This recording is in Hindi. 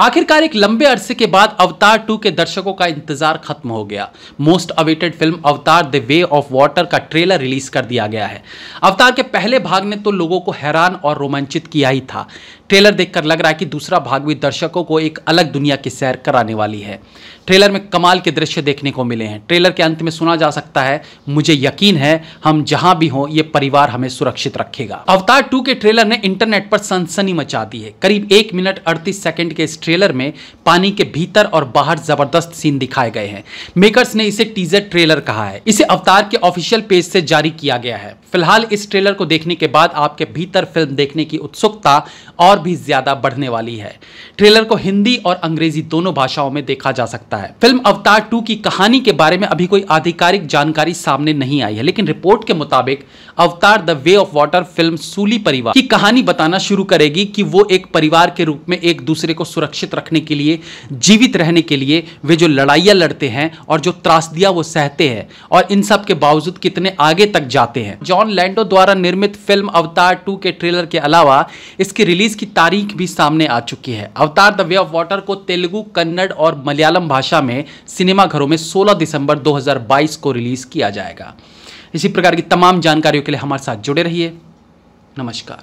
आखिरकार एक लंबे अरसे के बाद अवतार 2 के दर्शकों का इंतजार खत्म हो गया most awaited film Avatar the way of water का ट्रेलर रिलीज कर दिया गया है अवतार के पहले भाग ने तो लोगों को हैरान और रोमांचित किया ही था ट्रेलर देखकर लग रहा है कि दूसरा भाग भी दर्शकों को एक अलग दुनिया की सैर कराने वाली है ट्रेलर में कमाल के दृश्य देखने को मिले हैं ट्रेलर के अंत में सुना जा सकता है मुझे यकीन है हम जहां भी हों ये परिवार हमें सुरक्षित रखेगा अवतार टू के ट्रेलर ने इंटरनेट पर सनसनी मचा दी है करीब एक मिनट अड़तीस सेकेंड के इस ट्रेलर में पानी के भीतर और बाहर जबरदस्त सीन दिखाए गए हैं मेकर्स ने इसे टीजर ट्रेलर कहा है इसे अवतार के ऑफिशियल पेज से जारी किया गया है फिलहाल इस ट्रेलर को देखने के बाद आपके भीतर फिल्म देखने की उत्सुकता और भी ज्यादा बढ़ने वाली है ट्रेलर को हिंदी और अंग्रेजी दोनों भाषाओं में देखा जा सकता है फिल्म अवतार टू की कहानी के बारे में अभी कोई आधिकारिक जानकारी सामने नहीं आई है लेकिन रिपोर्ट के मुताबिक Avatar the way of water film Sully परिवार की कहानी बताना शुरू करेगी कि वो एक परिवार के रूप में एक दूसरे को सुरक्षित सुरक्षित रखने के लिए जीवित रहने के लिए वे जो लड़ाइयाँ लड़ते हैं और जो त्रासदियाँ वो सहते हैं और इन सब के बावजूद कितने आगे तक जाते हैं जॉन लैंडो द्वारा निर्मित फिल्म अवतार टू के ट्रेलर के अलावा इसकी रिलीज की तारीख भी सामने आ चुकी है अवतार द वे ऑफ वाटर को तेलुगु कन्नड़ और मलयालम भाषा में सिनेमाघरों में सोलह दिसंबर दो को रिलीज किया जाएगा इसी प्रकार की तमाम जानकारियों के लिए हमारे साथ जुड़े रहिए नमस्कार